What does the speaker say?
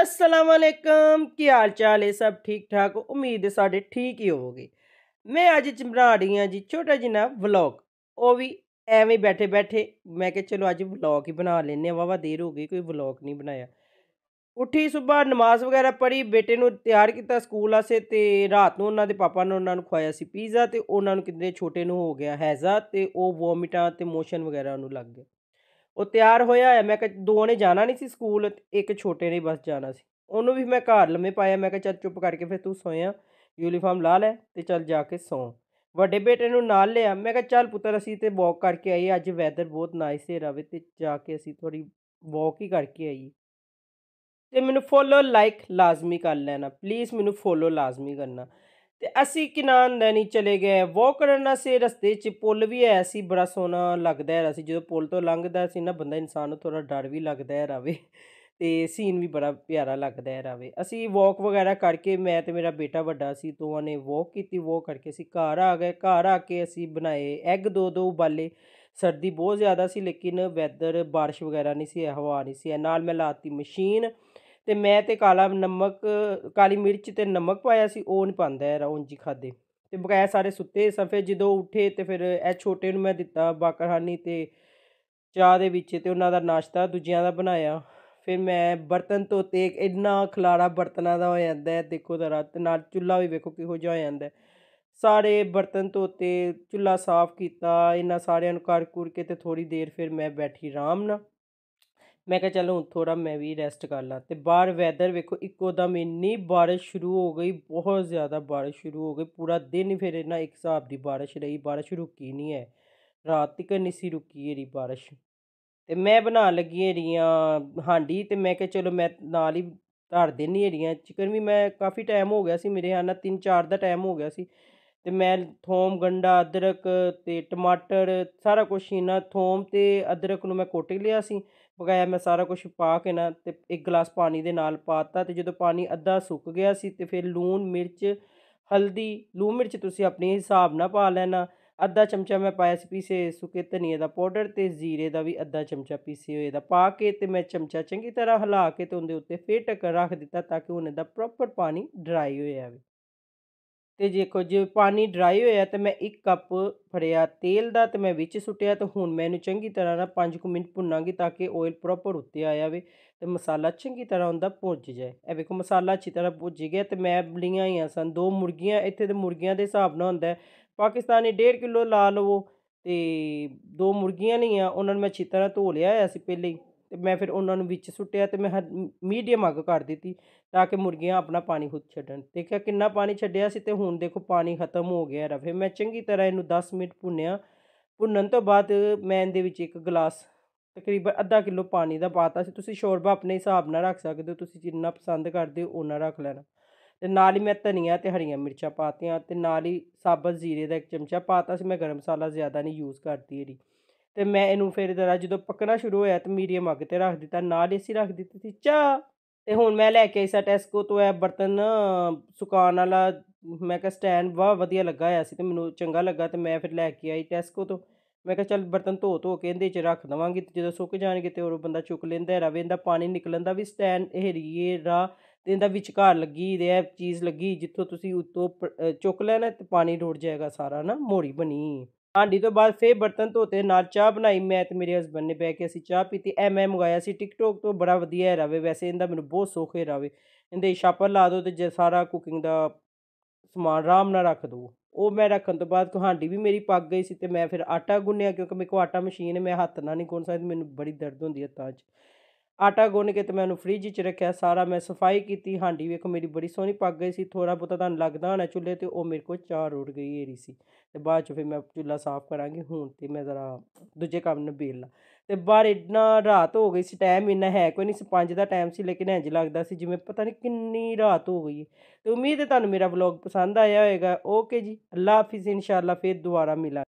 ਅਸਲਾਮ ਵਾਲੇਕਮ ਕੀ ਹਾਲ ਚਾਲ ਹੈ ਸਭ ਠੀਕ ਠਾਕ ਉਮੀਦ ਹੈ ਸਾਡੇ ਠੀਕ ਹੀ ਹੋਵੋਗੇ ਮੈਂ ਅੱਜ ਬਣਾ ਰਹੀ ਹਾਂ ਜੀ ਛੋਟਾ ਜਿਹਾ ਵਲੌਗ ਉਹ ਵੀ ਐਵੇਂ ਬੈਠੇ ਬੈਠੇ ਮੈਂ ਕਿਹਾ ਚਲੋ ਅੱਜ ਵਲੌਗ ਹੀ ਬਣਾ ਲੈਨੇ ਆ ਵਾਵਾ ਦੇਰ ਹੋ ਗਈ ਕੋਈ ਵਲੌਗ ਨਹੀਂ ਬਣਾਇਆ ਉੱਠੀ ਸਵੇਰ ਨਮਾਜ਼ ਵਗੈਰਾ ਪੜ੍ਹੀ ਬੇਟੇ ਨੂੰ ਤਿਆਰ ਕੀਤਾ ਸਕੂਲ ਆਸੇ ਤੇ ਰਾਤ ਨੂੰ ਉਹਨਾਂ ਦੇ ਪਾਪਾ ਨੇ ਉਹਨਾਂ ਨੂੰ ਖਵਾਇਆ ਸੀ ਪੀਜ਼ਾ ਤੇ ਉਹਨਾਂ ਨੂੰ ਕਿੰਨੇ ਛੋਟੇ ਨੂੰ ਹੋ ਗਿਆ ਹੈਜ਼ਾ ਤੇ ਉਹ ਵੋਮਿਟਾਂ ਤੇ ਮੋਸ਼ਨ ਵਗੈਰਾ ਉਹਨੂੰ ਲੱਗ ਗਿਆ ਉਹ ਤਿਆਰ ਹੋਇਆ ਮੈਂ ਕਿਹਾ ਦੋ ਨੇ ਜਾਣਾ ਨਹੀਂ ਸੀ ਸਕੂਲ ਇੱਕ ਛੋਟੇ ਨੇ ਬਸ ਜਾਣਾ ਸੀ ਉਹਨੂੰ ਵੀ ਮੈਂ ਘਰ ਲੰਮੇ ਪਾਇਆ ਮੈਂ ਕਿਹਾ ਚੱਲ ਚੁੱਪ ਕਰਕੇ ਫਿਰ ਤੂੰ ਸੋਇਆ ਯੂਨੀਫਾਰਮ ਲਾ ਲੈ ਤੇ ਚੱਲ ਜਾ ਕੇ ਸੌ ਵੱਡੇ ਬੇਟੇ ਨੂੰ ਨਾਲ ਲਿਆ ਮੈਂ ਕਿਹਾ ਚੱਲ ਪੁੱਤਰ ਅਸੀਂ ਤੇ ਵਾਕ ਕਰਕੇ ਆਈਏ ਅੱਜ ਵੈਦਰ ਬਹੁਤ ਨਾਈਸ ਹੈ ਰਵੇ ਤੇ ਜਾ ਕੇ ਅਸੀਂ ਥੋੜੀ ਵਾਕ ਹੀ ਕਰਕੇ ਆਈਏ ਤੇ ਮੈਨੂੰ ਫੋਲੋ ਲਾਈਕ ਲਾਜ਼ਮੀ ਕਰ ਲੈਣਾ ਪਲੀਜ਼ ਮੈਨੂੰ ਫੋਲੋ ਲਾਜ਼ਮੀ ਕਰਨਾ ਤੇ ਅਸੀਂ ਕਿਨਾਨ ਨੈਣੀ ਚਲੇ ਗਏ ਵਾਕ ਕਰਨ ਸੇ ਰਸਤੇ 'ਚ ਪੁੱਲ ਵੀ ਹੈ ਸੀ ਬੜਾ ਸੋਹਣਾ ਲੱਗਦਾ ਹੈ ਅਸੀਂ ਜਦੋਂ ਪੁੱਲ ਤੋਂ ਲੰਘਦਾ ਸੀ ਨਾ ਬੰਦਾ ਇਨਸਾਨ ਨੂੰ ਥੋੜਾ ਡਰ ਵੀ ਲੱਗਦਾ ਹੈ ਰਾਵੇ ਤੇ ਸੀਨ ਵੀ ਬੜਾ ਪਿਆਰਾ ਲੱਗਦਾ ਹੈ ਰਾਵੇ ਅਸੀਂ ਵਾਕ ਵਗੈਰਾ ਕਰਕੇ ਮੈਂ ਤੇ ਮੇਰਾ ਬੇਟਾ ਵੱਡਾ ਸੀ ਦੋਵਾਂ ਨੇ ਵਾਕ ਕੀਤੀ ਵਾਕ ਕਰਕੇ ਅਸੀਂ ਘਰ ਆ ਗਏ ਘਰ ਆ ਕੇ ਅਸੀਂ ਬਣਾਏ ਐਗ ਦੋ ਦੋ ਉਬਾਲੇ ਸਰਦੀ ਬਹੁਤ ਜ਼ਿਆਦਾ ਸੀ ਲੇਕਿਨ ਵੈਦਰ بارش ਵਗੈਰਾ ਨਹੀਂ ਸੀ ਹਵਾ ਨਹੀਂ ਸੀ ਨਾਲ ਮੈਂ ਲਾਤੀ ਮਸ਼ੀਨ ਤੇ ਮੈਂ ਤੇ ਕਾਲਾ ਨਮਕ ਕਾਲੀ ਮਿਰਚ ਤੇ ਨਮਕ ਪਾਇਆ ਸੀ ਉਹ ਨਹੀਂ ਪਾਉਂਦਾ ਰਾ ਉਂਝ ਖਾਦੇ ਤੇ ਬਗੈ ਸਾਰੇ ਸੁੱਤੇ ਸਫੇ ਫਿਰ ਜਦੋਂ ਉੱਠੇ ਤੇ ਫਿਰ ਇਹ ਛੋਟੇ ਨੂੰ ਮੈਂ ਦਿੱਤਾ ਬਾਕਰਹਾਨੀ ਤੇ ਚਾਹ ਦੇ ਵਿੱਚ ਤੇ ਉਹਨਾਂ ਦਾ ਨਾਸ਼ਤਾ ਦੂਜਿਆਂ ਦਾ ਬਣਾਇਆ ਫਿਰ ਮੈਂ ਬਰਤਨ ਧੋਤੇ ਇੰਨਾ ਖਲਾਰਾ ਬਰਤਨਾਂ ਦਾ ਹੋ ਜਾਂਦਾ ਹੈ ਦੇਖੋ ਜ਼ਰਾ ਤੇ ਨਾਲ ਚੁੱਲਾ ਵੀ ਵੇਖੋ ਕਿਹੋ ਜਿਹਾ ਹੋ ਜਾਂਦਾ ਸਾਰੇ ਬਰਤਨ ਧੋਤੇ ਚੁੱਲਾ ਸਾਫ਼ ਕੀਤਾ ਇਹਨਾਂ ਸਾਰਿਆਂ ਨੂੰ ਕਰ ਕੁਰ ਕੇ ਤੇ ਥੋੜੀ ਦੇਰ ਫਿਰ ਮੈਂ ਬੈਠੀ ਆਰਾਮ ਨਾਲ ਮੈਂ ਕਿਹਾ ਚਲੋ ਹੁਣ ਥੋੜਾ ਮੈਂ ਵੀ ਰੈਸਟ ਕਰ ਲਾਂ ਤੇ ਬਾਹਰ ਵੈਦਰ ਵੇਖੋ ਇੱਕੋ ਦਮ ਇੰਨੀ بارش ਸ਼ੁਰੂ ਹੋ ਗਈ ਬਹੁਤ ਜ਼ਿਆਦਾ بارش ਸ਼ੁਰੂ ਹੋ ਗਈ ਪੂਰਾ ਦਿਨ ਹੀ ਫਿਰ ਇਹਨਾਂ ਇੱਕ ਹਿਸਾਬ ਦੀ بارش ਰਹੀ بارش ਰੁਕੀ ਨਹੀਂ ਹੈ ਰਾਤ ਤੱਕ ਨਹੀਂ ਸੀ ਰੁਕੀ ਇਹਦੀ بارش ਤੇ ਮੈਂ ਬਣਾ ਲੱਗੀ ਇਹਦੀਆਂ ਹਾਂਡੀ ਤੇ ਮੈਂ ਕਿਹਾ ਚਲੋ ਮੈਂ ਨਾਲ ਹੀ ਧਰ ਦੇਣੀ ਇਹਦੀਆਂ ਚਿਕਨ ਵੀ ਮੈਂ ਕਾਫੀ ਟਾਈਮ ਹੋ ਗਿਆ ਸੀ ਮੇਰੇ ਹਾਂ ਨਾ 3-4 ਦਾ ਟਾਈਮ ਹੋ ਗਿਆ ਸੀ ਤੇ ਮੈਂ ਥੋਮ ਗੰਡਾ ਅਦਰਕ ਤੇ ਟਮਾਟਰ ਸਾਰਾ ਕੁਛ ਹੀ ਨਾ ਥੋਮ ਤੇ ਅਦਰਕ ਨੂੰ ਮੈਂ ਕੁੱਟ ਲਿਆ ਸੀ ਪਕਾਇਆ ਮੈਂ ਸਾਰਾ ਕੁਛ ਪਾ ਕੇ ਨਾ ਤੇ ਇੱਕ ਗਲਾਸ ਪਾਣੀ ਦੇ ਨਾਲ ਪਾਤਾ ਤੇ ਜਦੋਂ ਪਾਣੀ ਅੱਧਾ ਸੁੱਕ ਗਿਆ ਸੀ ਤੇ ਫਿਰ ਲੂਣ ਮਿਰਚ ਹਲਦੀ ਲੂਣ ਮਿਰਚ ਤੁਸੀਂ ਆਪਣੇ ਹਿਸਾਬ ਨਾਲ ਪਾ ਲੈਣਾ ਅੱਧਾ ਚਮਚਾ ਮੈਂ ਪਾਇਆ ਸੀ ਪੀਸੇ ਸੁੱਕੇ ਧਨੀਏ ਦਾ ਪਾਊਡਰ ਤੇ ਜ਼ੀਰੇ ਦਾ ਵੀ ਅੱਧਾ ਚਮਚਾ ਪੀਸੇ ਹੋਏ ਦਾ ਪਾ ਕੇ ਤੇ ਮੈਂ ਚਮਚਾ ਚੰਗੀ ਤਰ੍ਹਾਂ ਹਿਲਾ ਕੇ ਤੇ ਉਹਦੇ ਉੱਤੇ ਫੇਰ ਟੱਕਰ ਰੱਖ ਦਿੱਤਾ ਤਾਂ ਕਿ ਉਹਨੇ ਦਾ ਪ੍ਰੋਪਰ ਪਾਣੀ ਡਰਾਈ ਹੋਇਆ ਆਵੇ ਤੇ ਜੇ ਕੁਝ ਪਾਣੀ ਡਰਾਈ ਹੋਇਆ ਤੇ ਮੈਂ ਇੱਕ ਕੱਪ ਫੜਿਆ ਤੇਲ ਦਾ ਤੇ ਮੈਂ ਵਿੱਚ ਸੁੱਟਿਆ ਤੇ ਹੁਣ ਮੈਂ ਇਹਨੂੰ ਚੰਗੀ ਤਰ੍ਹਾਂ ਨਾਲ 5 ਕੁ ਮਿੰਟ ਭੁੰਨਾਂਗੀ ਤਾਂ ਕਿ ਆਇਲ ਪ੍ਰੋਪਰ ਉੱਤੇ ਆਇਆ ਵੇ ਤੇ ਮਸਾਲਾ ਚੰਗੀ ਤਰ੍ਹਾਂ ਉਹਦਾ ਭੁੱਜ ਜਾਏ ਇਹ ਵੇਖੋ ਮਸਾਲਾ ਅੱਛੀ ਤਰ੍ਹਾਂ ਭੁੱਜ ਗਿਆ ਤੇ ਮੈਂ ਬਲੀਆਂ ਹੀ ਆ ਸਨ ਦੋ ਮੁਰਗੀਆਂ ਇੱਥੇ ਤੇ ਮੁਰਗੀਆਂ ਦੇ ਹਿਸਾਬ ਨਾਲ ਹੁੰਦਾ ਪਾਕਿਸਤਾਨੀ 1.5 ਕਿਲੋ ਲਾ ਲਵੋ ਤੇ ਦੋ ਮੁਰਗੀਆਂ ਨਹੀਂ ਆ ਉਹਨਾਂ ਨੂੰ ਮੈਂ ਅੱਛੀ ਤਰ੍ਹਾਂ ਧੋ ਲਿਆ ਆ ਸੀ ਪਹਿਲੇ ਹੀ ਤੇ ਮੈਂ ਫਿਰ ਉਹਨਾਂ ਨੂੰ ਵਿੱਚ ਸੁੱਟਿਆ ਤੇ ਮੈਂ ਮੀਡੀਅਮ ਅੱਗ ਕਰ ਦਿੱਤੀ ਤਾਂ ਕਿ ਮੁਰਗੀਆਂ ਆਪਣਾ ਪਾਣੀ ਖੁਦ ਛੱਡਣ ਦੇਖਿਆ ਕਿੰਨਾ ਪਾਣੀ ਛੱਡਿਆ ਸੀ ਤੇ ਹੁਣ ਦੇਖੋ ਪਾਣੀ ਖਤਮ ਹੋ ਗਿਆ ਰਵੇ ਮੈਂ ਚੰਗੀ ਤਰ੍ਹਾਂ ਇਹਨੂੰ 10 ਮਿੰਟ ਭੁੰਨਿਆ ਭੁੰਨਣ ਤੋਂ ਬਾਅਦ ਮੈਂ ਇਹਦੇ ਵਿੱਚ ਇੱਕ ਗਲਾਸ ਤਕਰੀਬਨ ਅੱਧਾ ਕਿਲੋ ਪਾਣੀ ਦਾ ਪਾਤਾ ਸੀ ਤੁਸੀਂ ਸ਼ੋਰਬਾ ਆਪਣੇ ਹਿਸਾਬ ਨਾਲ ਰੱਖ ਸਕਦੇ ਹੋ ਤੁਸੀਂ ਜਿੰਨਾ ਪਸੰਦ ਕਰਦੇ ਹੋ ਉਹਨਾਂ ਰੱਖ ਲੈਣਾ ਤੇ ਨਾਲ ਹੀ ਮੈਂ ਧਨੀਆ ਤੇ ਹਰੀਆਂ ਮਿਰਚਾਂ ਪਾਤੀਆਂ ਤੇ ਨਾਲ ਹੀ ਸਾਬਤ ਜ਼ੀਰੇ ਦਾ ਇੱਕ ਚਮਚਾ ਪਾਤਾ ਸੀ ਮੈਂ ਗਰਮ ਮਸਾਲਾ ਜ਼ਿਆਦਾ ਨਹੀਂ ਯੂਜ਼ ਕਰਦੀ ਇਹਦੀ ਤੇ ਮੈਂ ਇਹਨੂੰ ਫਿਰ ਜ਼ਰਾ ਜਦੋਂ ਪੱਕਣਾ ਸ਼ੁਰੂ ਹੋਇਆ ਤੇ ਮੀਡੀਅਮ ਅੱਗ ਤੇ ਰੱਖ ਦਿੱਤਾ ਨਾਲ ਇਸੀ ਰੱਖ ਦਿੱਤੀ ਸੀ ਚਾਹ ਤੇ ਹੁਣ ਮੈਂ ਲੈ ਕੇ ਆਈ ਸਾ ਟੈਸਕੋ ਤੋਂ ਇਹ ਬਰਤਨ ਸੁਕਾਉਣ ਵਾਲਾ ਮੈਂ ਕਿਹਾ ਸਟੈਂਡ ਵਾ ਵਧੀਆ ਲੱਗਾ ਹੋਇਆ ਸੀ ਤੇ ਮੈਨੂੰ ਚੰਗਾ ਲੱਗਾ ਤੇ ਮੈਂ ਫਿਰ ਲੈ ਕੇ ਆਈ ਟੈਸਕੋ ਤੋਂ ਮੈਂ ਕਿਹਾ ਚਲ ਬਰਤਨ ਧੋ ਧੋ ਕੇ ਇਹਦੇ 'ਚ ਰੱਖ ਦਵਾਂਗੀ ਤੇ ਜਦੋਂ ਸੁੱਕ ਜਾਣਗੇ ਤੇ ਉਹ ਬੰਦਾ ਚੁੱਕ ਲੈਂਦਾ ਰਵੇ ਦਾ ਪਾਣੀ ਨਿਕਲਣ ਦਾ ਵੀ ਸਟੈਂਡ ਰੀਏ ਰਾ ਤੇ ਇਹਦਾ ਵਿਚਕਾਰ ਲੱਗੀ ਰਿਹਾ ਇਹ ਚੀਜ਼ ਲੱਗੀ ਜਿੱਥੋਂ ਤੁਸੀਂ ਉੱਤੋਂ ਚੁੱਕ ਲੈਣਾ ਤੇ ਪਾਣੀ ਡੋੜ ਜਾਏਗਾ ਸਾਰਾ ਨਾ ਮੋੜੀ ਬਣੀ ਹਾਂਡੀ ਤੋਂ ਬਾਅਦ ਫੇਰ ਬਰਤਨ ਧੋਤੇ ਨਾਲ ਚਾਹ ਬਣਾਈ ਮੈਂ ਤੇ ਮੇਰੇ ਹਸਬੰਦ ਨੇ ਬੈ ਕੇ ਅਸੀਂ ਚਾਹ ਪੀਤੀ ਐ ਮੈਂ ਮੰਗਾਇਆ ਸੀ ਟਿਕਟੋਕ ਤੋਂ ਬੜਾ ਵਧੀਆ ਰਾਵੇ ਵੈਸੇ ਇਹਦਾ ਮੈਨੂੰ ਬਹੁਤ ਸੋਖੇ ਹੈ ਰਾਵੇ ਇਹਦੇ ਛਾਪਰ ਲਾ ਦੋ ਤੇ ਜੇ ਸਾਰਾ ਕੁਕਿੰਗ ਦਾ ਸਮਾਨ ਆਰਾਮ ਨਾਲ ਰੱਖ ਦੋ ਉਹ ਮੈਂ ਰੱਖਣ ਤੋਂ ਬਾਅਦ ਹਾਂਡੀ ਵੀ ਮੇਰੀ ਪੱਕ ਗਈ ਸੀ ਤੇ ਮੈਂ ਫਿਰ ਆਟਾ ਗੁੰਨਿਆ ਕਿਉਂਕਿ ਮੇਰੇ ਕੋ ਆਟਾ ਮਸ਼ੀਨ ਮੈਂ ਹੱਥ ਨਾਲ ਨਹੀਂ ਗੁੰਨ ਸਕਦੀ ਮੈਨੂੰ ਬੜੀ ਦਰਦ ਹੁੰਦੀ ਹੈ ਤਾਂ 'ਚ ਆਟਾ ਗੁੰਨ ਕੇ ਤੇ ਮੈਂ ਉਹਨੂੰ ਫ੍ਰਿਜ 'ਚ ਰੱਖਿਆ ਸਾਰਾ ਮੈਂ ਸਫਾਈ ਕੀਤੀ ਹਾਂਡੀ ਵੇਖੋ ਮੇਰੀ ਬੜੀ ਸੋਹਣੀ ਪੱਕ ਗਈ ਸੀ ਥੋੜਾ ਬੋਤਾ ਤੁਹਾਨੂੰ ਲੱਗਦਾ ਹਣਾ ਚੁੱਲ੍ਹੇ ਤੇ ਉਹ ਮੇਰੇ ਕੋਲ ਚਾਰ ਉੜ ਗਈ ਏਰੀ ਸੀ ਤੇ ਬਾਅਦ 'ਚ ਫਿਰ ਮੈਂ ਚੁੱਲ੍ਹਾ ਸਾਫ਼ ਕਰਾਂਗੀ ਹੁਣ ਤੇ ਮੈਂ ਜ਼ਰਾ ਦੂਜੇ ਕੰਮ ਨਿਬੇੜ ਲਾ ਤੇ ਬਾਹਰ ਇੰਨਾ ਰਾਤ ਹੋ ਗਈ ਸੀ ਟਾਈਮ ਇੰਨਾ ਹੈ ਕੋਈ ਨਹੀਂ ਸੀ 5 ਦਾ ਟਾਈਮ ਸੀ ਲੇਕਿਨ ਇੰਜ ਲੱਗਦਾ ਸੀ ਜਿਵੇਂ ਪਤਾ ਨਹੀਂ ਕਿੰਨੀ ਰਾਤ ਹੋ ਗਈ ਤੇ ਉਮੀਦ ਹੈ ਤੁਹਾਨੂੰ ਮੇਰਾ ਵਲੌਗ ਪਸੰਦ ਆਇਆ ਹੋਵੇਗਾ ਓਕੇ ਜੀ ਅੱਲਾ ਹਾਫਿਜ਼ ਇਨਸ਼ਾਅੱਲਾ ਫਿਰ ਦੁਬਾਰਾ ਮਿਲਾਂਗੇ